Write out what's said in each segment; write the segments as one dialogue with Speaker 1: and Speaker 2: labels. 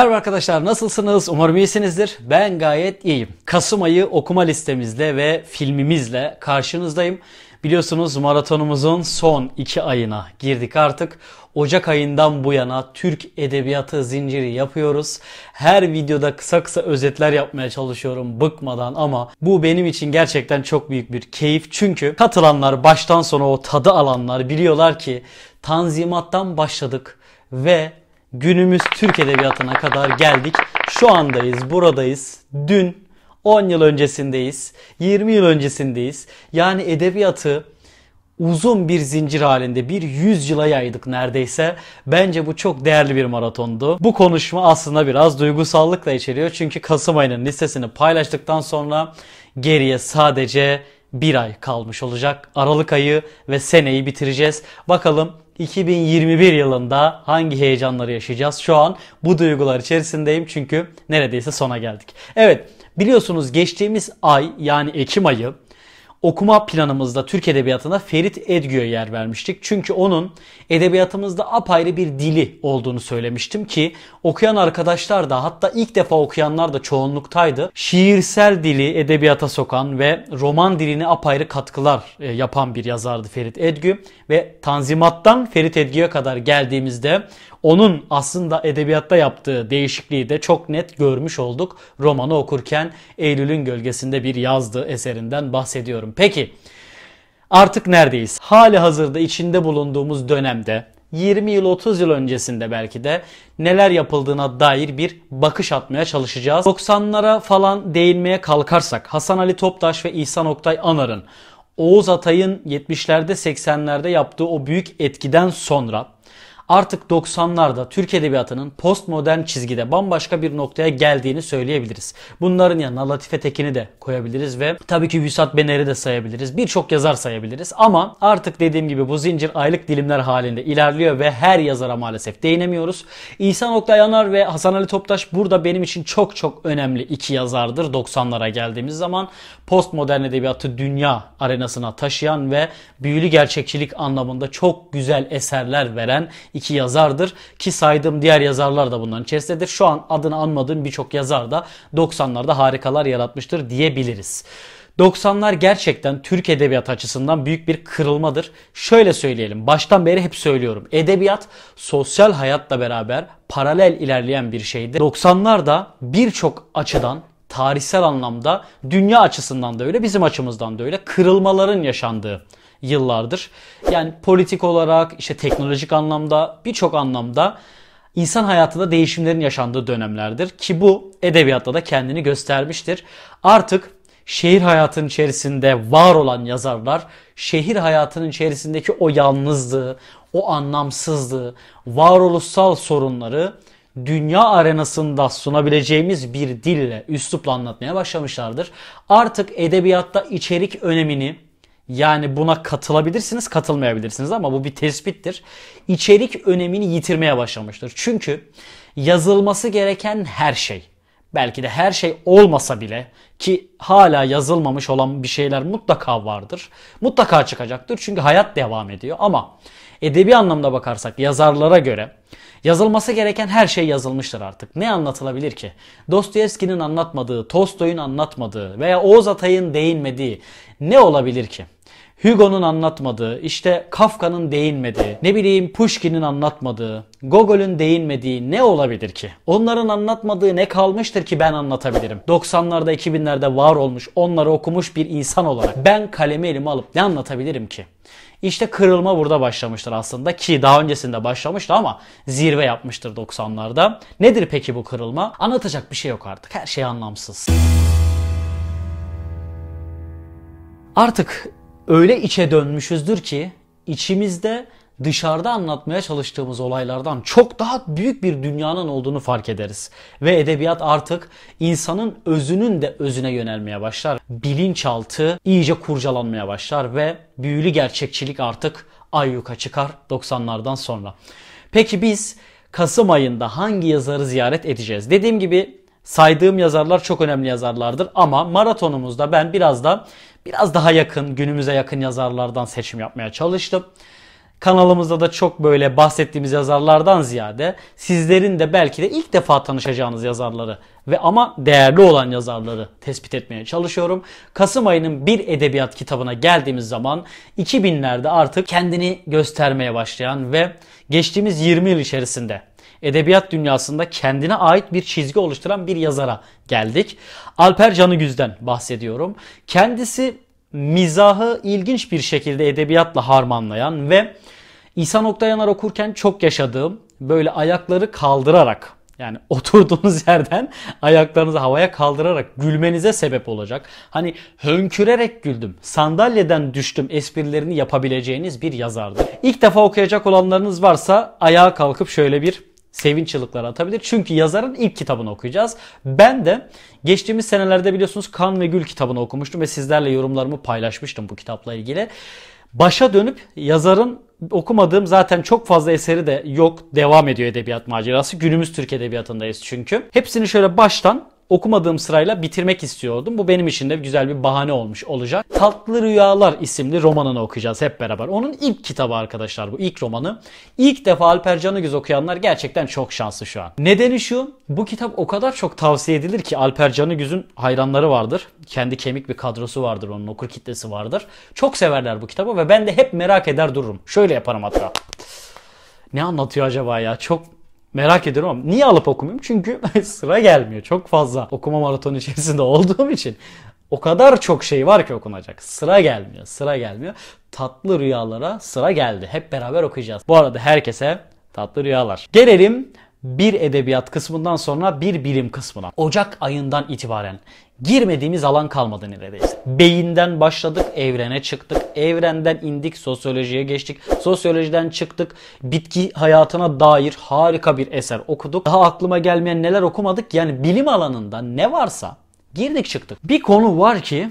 Speaker 1: Merhaba arkadaşlar nasılsınız? Umarım iyisinizdir. Ben gayet iyiyim. Kasım ayı okuma listemizle ve filmimizle karşınızdayım. Biliyorsunuz maratonumuzun son 2 ayına girdik artık. Ocak ayından bu yana Türk Edebiyatı zinciri yapıyoruz. Her videoda kısa kısa özetler yapmaya çalışıyorum bıkmadan ama bu benim için gerçekten çok büyük bir keyif. Çünkü katılanlar baştan sona o tadı alanlar biliyorlar ki Tanzimat'tan başladık ve günümüz Türk Edebiyatı'na kadar geldik. Şu andayız, buradayız. Dün 10 yıl öncesindeyiz, 20 yıl öncesindeyiz. Yani edebiyatı uzun bir zincir halinde bir 100 yıla yaydık neredeyse. Bence bu çok değerli bir maratondu. Bu konuşma aslında biraz duygusallıkla içeriyor. Çünkü Kasım ayının listesini paylaştıktan sonra geriye sadece bir ay kalmış olacak. Aralık ayı ve seneyi bitireceğiz. Bakalım 2021 yılında hangi heyecanları yaşayacağız? Şu an bu duygular içerisindeyim çünkü neredeyse sona geldik. Evet biliyorsunuz geçtiğimiz ay yani Ekim ayı okuma planımızda Türk Edebiyatı'na Ferit Edgü'ye yer vermiştik. Çünkü onun edebiyatımızda apayrı bir dili olduğunu söylemiştim ki okuyan arkadaşlar da hatta ilk defa okuyanlar da çoğunluktaydı. Şiirsel dili edebiyata sokan ve roman diline apayrı katkılar e, yapan bir yazardı Ferit Edgü ve Tanzimat'tan Ferit Edgü'ye kadar geldiğimizde onun aslında edebiyatta yaptığı değişikliği de çok net görmüş olduk. Romanı okurken Eylül'ün gölgesinde bir yazdığı eserinden bahsediyorum. Peki artık neredeyiz? Hali hazırda içinde bulunduğumuz dönemde 20 yıl 30 yıl öncesinde belki de neler yapıldığına dair bir bakış atmaya çalışacağız. 90'lara falan değinmeye kalkarsak Hasan Ali Toptaş ve İhsan Oktay Anar'ın Oğuz Atay'ın 70'lerde 80'lerde yaptığı o büyük etkiden sonra artık 90'larda Türk Edebiyatı'nın postmodern çizgide bambaşka bir noktaya geldiğini söyleyebiliriz. Bunların yanına Latife Tekin'i de koyabiliriz ve tabii ki Hüsat Bener'i de sayabiliriz. Birçok yazar sayabiliriz ama artık dediğim gibi bu zincir aylık dilimler halinde ilerliyor ve her yazara maalesef değinemiyoruz. İhsan Oktay Yanar ve Hasan Ali Toptaş burada benim için çok çok önemli iki yazardır 90'lara geldiğimiz zaman. Postmodern edebiyatı dünya arenasına taşıyan ve büyülü gerçekçilik anlamında çok güzel eserler veren iki yazardır. Ki saydığım diğer yazarlar da bunların içerisindedir. Şu an adını anmadığım birçok yazar da 90'larda harikalar yaratmıştır diyebiliriz. 90'lar gerçekten Türk edebiyat açısından büyük bir kırılmadır. Şöyle söyleyelim, baştan beri hep söylüyorum. Edebiyat sosyal hayatla beraber paralel ilerleyen bir şeydir. 90'lar da birçok açıdan tarihsel anlamda dünya açısından da öyle bizim açımızdan da öyle kırılmaların yaşandığı yıllardır. Yani politik olarak, işte teknolojik anlamda, birçok anlamda insan hayatında değişimlerin yaşandığı dönemlerdir ki bu edebiyatta da kendini göstermiştir. Artık şehir hayatının içerisinde var olan yazarlar şehir hayatının içerisindeki o yalnızlığı, o anlamsızlığı, varoluşsal sorunları dünya arenasında sunabileceğimiz bir dille, üslupla anlatmaya başlamışlardır. Artık edebiyatta içerik önemini yani buna katılabilirsiniz, katılmayabilirsiniz ama bu bir tespittir. İçerik önemini yitirmeye başlamıştır. Çünkü yazılması gereken her şey, belki de her şey olmasa bile ki hala yazılmamış olan bir şeyler mutlaka vardır. Mutlaka çıkacaktır çünkü hayat devam ediyor ama edebi anlamda bakarsak yazarlara göre yazılması gereken her şey yazılmıştır artık. Ne anlatılabilir ki? Dostoyevski'nin anlatmadığı, Tolstoy'un anlatmadığı veya Oğuz Atay'ın değinmediği ne olabilir ki? Hugo'nun anlatmadığı, işte Kafka'nın değinmediği, ne bileyim Pushkin'in anlatmadığı, Gogol'ün değinmediği ne olabilir ki? Onların anlatmadığı ne kalmıştır ki ben anlatabilirim? 90'larda 2000'lerde var olmuş, onları okumuş bir insan olarak ben kalemi elime alıp ne anlatabilirim ki? İşte kırılma burada başlamıştır aslında ki daha öncesinde başlamıştı ama zirve yapmıştır 90'larda. Nedir peki bu kırılma? Anlatacak bir şey yok artık. Her şey anlamsız. Artık öyle içe dönmüşüzdür ki içimizde dışarıda anlatmaya çalıştığımız olaylardan çok daha büyük bir dünyanın olduğunu fark ederiz. Ve edebiyat artık insanın özünün de özüne yönelmeye başlar. Bilinçaltı iyice kurcalanmaya başlar ve büyülü gerçekçilik artık ayyuka çıkar 90'lardan sonra. Peki biz Kasım ayında hangi yazarı ziyaret edeceğiz? Dediğim gibi saydığım yazarlar çok önemli yazarlardır ama maratonumuzda ben biraz da biraz daha yakın, günümüze yakın yazarlardan seçim yapmaya çalıştım. Kanalımızda da çok böyle bahsettiğimiz yazarlardan ziyade sizlerin de belki de ilk defa tanışacağınız yazarları ve ama değerli olan yazarları tespit etmeye çalışıyorum. Kasım ayının bir edebiyat kitabına geldiğimiz zaman 2000'lerde artık kendini göstermeye başlayan ve geçtiğimiz 20 yıl içerisinde edebiyat dünyasında kendine ait bir çizgi oluşturan bir yazara geldik. Alper Canıgüz'den bahsediyorum. Kendisi mizahı ilginç bir şekilde edebiyatla harmanlayan ve İsa Oktayanar okurken çok yaşadığım böyle ayakları kaldırarak yani oturduğunuz yerden ayaklarınızı havaya kaldırarak gülmenize sebep olacak. Hani hönkürerek güldüm, sandalyeden düştüm esprilerini yapabileceğiniz bir yazardı. İlk defa okuyacak olanlarınız varsa ayağa kalkıp şöyle bir sevinç çığlıkları atabilir. Çünkü yazarın ilk kitabını okuyacağız. Ben de geçtiğimiz senelerde biliyorsunuz Kan ve Gül kitabını okumuştum ve sizlerle yorumlarımı paylaşmıştım bu kitapla ilgili. Başa dönüp yazarın okumadığım zaten çok fazla eseri de yok. Devam ediyor edebiyat macerası. Günümüz Türk edebiyatındayız çünkü. Hepsini şöyle baştan okumadığım sırayla bitirmek istiyordum. Bu benim için de güzel bir bahane olmuş olacak. Tatlı Rüyalar isimli romanını okuyacağız hep beraber. Onun ilk kitabı arkadaşlar bu ilk romanı. İlk defa Alper Canıgöz okuyanlar gerçekten çok şanslı şu an. Nedeni şu bu kitap o kadar çok tavsiye edilir ki Alper Canıgöz'ün hayranları vardır. Kendi kemik bir kadrosu vardır onun okur kitlesi vardır. Çok severler bu kitabı ve ben de hep merak eder dururum. Şöyle yaparım hatta. Ne anlatıyor acaba ya? Çok Merak ediyorum ama niye alıp okumuyorum? Çünkü sıra gelmiyor. Çok fazla okuma maratonu içerisinde olduğum için o kadar çok şey var ki okunacak. Sıra gelmiyor, sıra gelmiyor. Tatlı rüyalara sıra geldi. Hep beraber okuyacağız. Bu arada herkese tatlı rüyalar. Gelelim bir edebiyat kısmından sonra bir bilim kısmına. Ocak ayından itibaren girmediğimiz alan kalmadı neredeyse. Beyinden başladık, evrene çıktık. Evrenden indik, sosyolojiye geçtik. Sosyolojiden çıktık, bitki hayatına dair harika bir eser okuduk. Daha aklıma gelmeyen neler okumadık. Yani bilim alanında ne varsa girdik çıktık. Bir konu var ki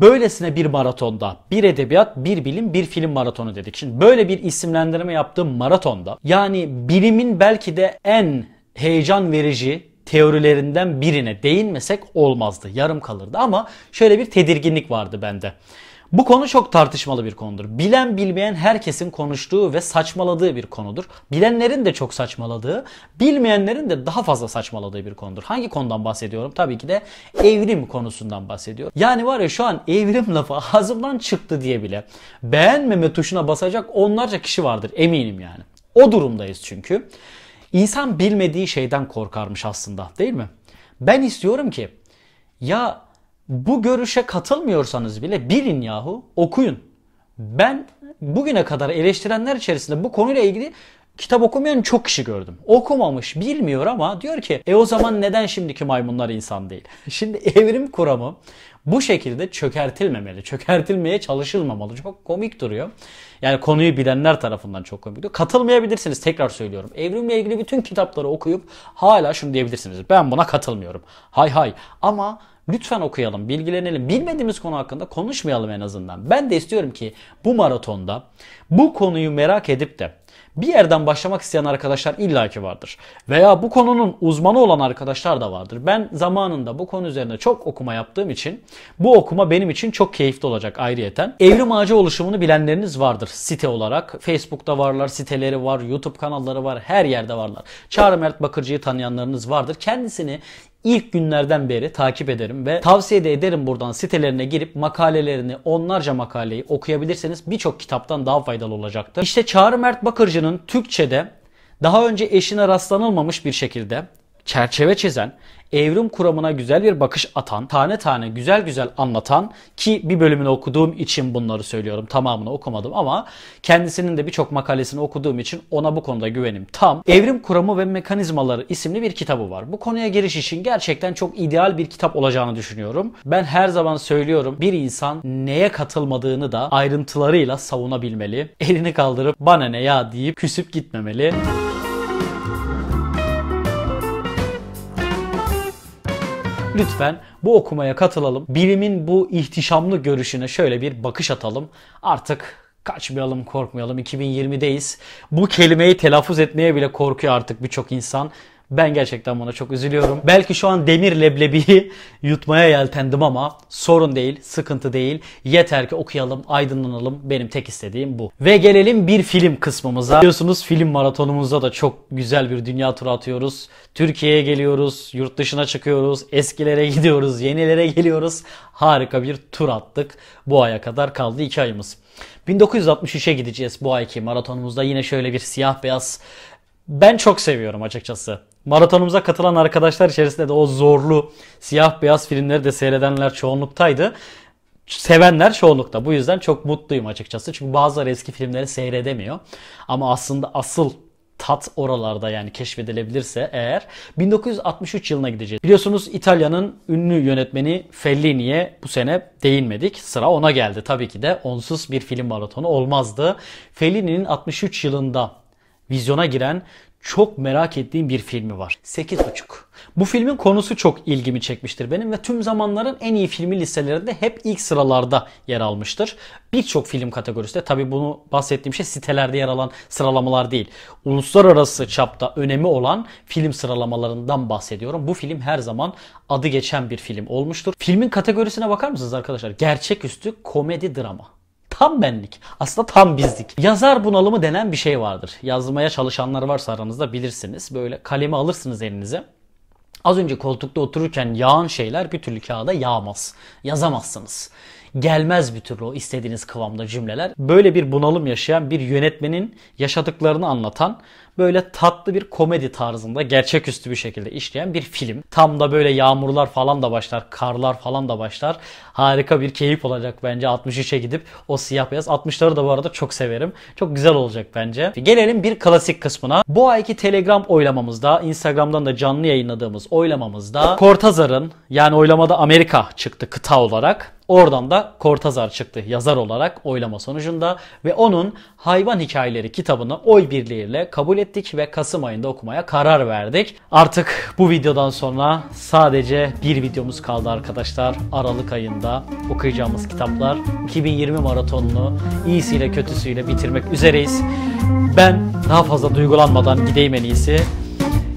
Speaker 1: böylesine bir maratonda bir edebiyat, bir bilim, bir film maratonu dedik. Şimdi böyle bir isimlendirme yaptığım maratonda yani bilimin belki de en heyecan verici teorilerinden birine değinmesek olmazdı. Yarım kalırdı ama şöyle bir tedirginlik vardı bende. Bu konu çok tartışmalı bir konudur. Bilen bilmeyen herkesin konuştuğu ve saçmaladığı bir konudur. Bilenlerin de çok saçmaladığı, bilmeyenlerin de daha fazla saçmaladığı bir konudur. Hangi konudan bahsediyorum? Tabii ki de evrim konusundan bahsediyorum. Yani var ya şu an evrim lafı ağzımdan çıktı diye bile beğenmeme tuşuna basacak onlarca kişi vardır eminim yani. O durumdayız çünkü. İnsan bilmediği şeyden korkarmış aslında değil mi? Ben istiyorum ki ya bu görüşe katılmıyorsanız bile bilin yahu okuyun. Ben bugüne kadar eleştirenler içerisinde bu konuyla ilgili Kitap okumayan çok kişi gördüm. Okumamış, bilmiyor ama diyor ki e o zaman neden şimdiki maymunlar insan değil? Şimdi evrim kuramı bu şekilde çökertilmemeli. Çökertilmeye çalışılmamalı. Çok komik duruyor. Yani konuyu bilenler tarafından çok komik duruyor. Katılmayabilirsiniz tekrar söylüyorum. Evrimle ilgili bütün kitapları okuyup hala şunu diyebilirsiniz. Ben buna katılmıyorum. Hay hay. Ama lütfen okuyalım, bilgilenelim. Bilmediğimiz konu hakkında konuşmayalım en azından. Ben de istiyorum ki bu maratonda bu konuyu merak edip de bir yerden başlamak isteyen arkadaşlar illaki vardır. Veya bu konunun uzmanı olan arkadaşlar da vardır. Ben zamanında bu konu üzerine çok okuma yaptığım için bu okuma benim için çok keyifli olacak ayrıyeten. Evrim ağacı oluşumunu bilenleriniz vardır site olarak. Facebook'ta varlar, siteleri var, YouTube kanalları var, her yerde varlar. Çağrı Mert Bakırcı'yı tanıyanlarınız vardır. Kendisini ilk günlerden beri takip ederim ve tavsiye de ederim buradan sitelerine girip makalelerini onlarca makaleyi okuyabilirseniz birçok kitaptan daha faydalı olacaktır. İşte Çağrı Mert Bakırcı'nın Türkçe'de daha önce eşine rastlanılmamış bir şekilde çerçeve çizen, evrim kuramına güzel bir bakış atan, tane tane güzel güzel anlatan ki bir bölümünü okuduğum için bunları söylüyorum. Tamamını okumadım ama kendisinin de birçok makalesini okuduğum için ona bu konuda güvenim tam. Evrim Kuramı ve Mekanizmaları isimli bir kitabı var. Bu konuya giriş için gerçekten çok ideal bir kitap olacağını düşünüyorum. Ben her zaman söylüyorum bir insan neye katılmadığını da ayrıntılarıyla savunabilmeli. Elini kaldırıp bana ne ya deyip küsüp gitmemeli. Lütfen bu okumaya katılalım. Bilimin bu ihtişamlı görüşüne şöyle bir bakış atalım. Artık kaçmayalım, korkmayalım. 2020'deyiz. Bu kelimeyi telaffuz etmeye bile korkuyor artık birçok insan. Ben gerçekten buna çok üzülüyorum. Belki şu an demir leblebiyi yutmaya yeltendim ama sorun değil, sıkıntı değil. Yeter ki okuyalım, aydınlanalım. Benim tek istediğim bu. Ve gelelim bir film kısmımıza. Biliyorsunuz film maratonumuzda da çok güzel bir dünya turu atıyoruz. Türkiye'ye geliyoruz, yurt dışına çıkıyoruz, eskilere gidiyoruz, yenilere geliyoruz. Harika bir tur attık. Bu aya kadar kaldı 2 ayımız. 1963'e gideceğiz bu ayki maratonumuzda. Yine şöyle bir siyah beyaz ben çok seviyorum açıkçası. Maratonumuza katılan arkadaşlar içerisinde de o zorlu siyah beyaz filmleri de seyredenler çoğunluktaydı. Sevenler çoğunlukta. Bu yüzden çok mutluyum açıkçası. Çünkü bazıları eski filmleri seyredemiyor. Ama aslında asıl tat oralarda yani keşfedilebilirse eğer 1963 yılına gideceğiz. Biliyorsunuz İtalya'nın ünlü yönetmeni Fellini'ye bu sene değinmedik. Sıra ona geldi. Tabii ki de onsuz bir film maratonu olmazdı. Fellini'nin 63 yılında vizyona giren çok merak ettiğim bir filmi var. 8.5. Bu filmin konusu çok ilgimi çekmiştir benim ve tüm zamanların en iyi filmi listelerinde hep ilk sıralarda yer almıştır. Birçok film kategorisinde tabi bunu bahsettiğim şey sitelerde yer alan sıralamalar değil. Uluslararası çapta önemi olan film sıralamalarından bahsediyorum. Bu film her zaman adı geçen bir film olmuştur. Filmin kategorisine bakar mısınız arkadaşlar? Gerçeküstü komedi drama. Tam benlik. Aslında tam bizlik. Yazar bunalımı denen bir şey vardır. Yazmaya çalışanlar varsa aranızda bilirsiniz. Böyle kalemi alırsınız elinize. Az önce koltukta otururken yağan şeyler bir türlü kağıda yağmaz. Yazamazsınız gelmez bir türlü o istediğiniz kıvamda cümleler. Böyle bir bunalım yaşayan bir yönetmenin yaşadıklarını anlatan böyle tatlı bir komedi tarzında gerçeküstü bir şekilde işleyen bir film. Tam da böyle yağmurlar falan da başlar, karlar falan da başlar. Harika bir keyif olacak bence 63'e gidip o siyah beyaz 60'ları da bu arada çok severim. Çok güzel olacak bence. Gelelim bir klasik kısmına. Bu ayki Telegram oylamamızda, Instagram'dan da canlı yayınladığımız oylamamızda Kortazar'ın yani oylamada Amerika çıktı kıta olarak. Oradan da Kortazar çıktı yazar olarak oylama sonucunda ve onun Hayvan Hikayeleri kitabını oy birliğiyle kabul ettik ve Kasım ayında okumaya karar verdik. Artık bu videodan sonra sadece bir videomuz kaldı arkadaşlar. Aralık ayında okuyacağımız kitaplar 2020 maratonunu iyisiyle kötüsüyle bitirmek üzereyiz. Ben daha fazla duygulanmadan gideyim en iyisi.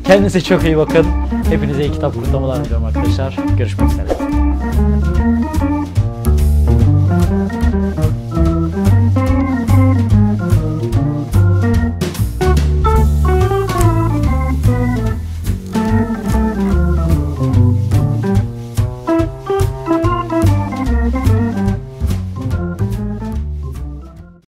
Speaker 1: Kendinize çok iyi bakın. Hepinize iyi kitap kurtlamalar diliyorum arkadaşlar. Görüşmek üzere.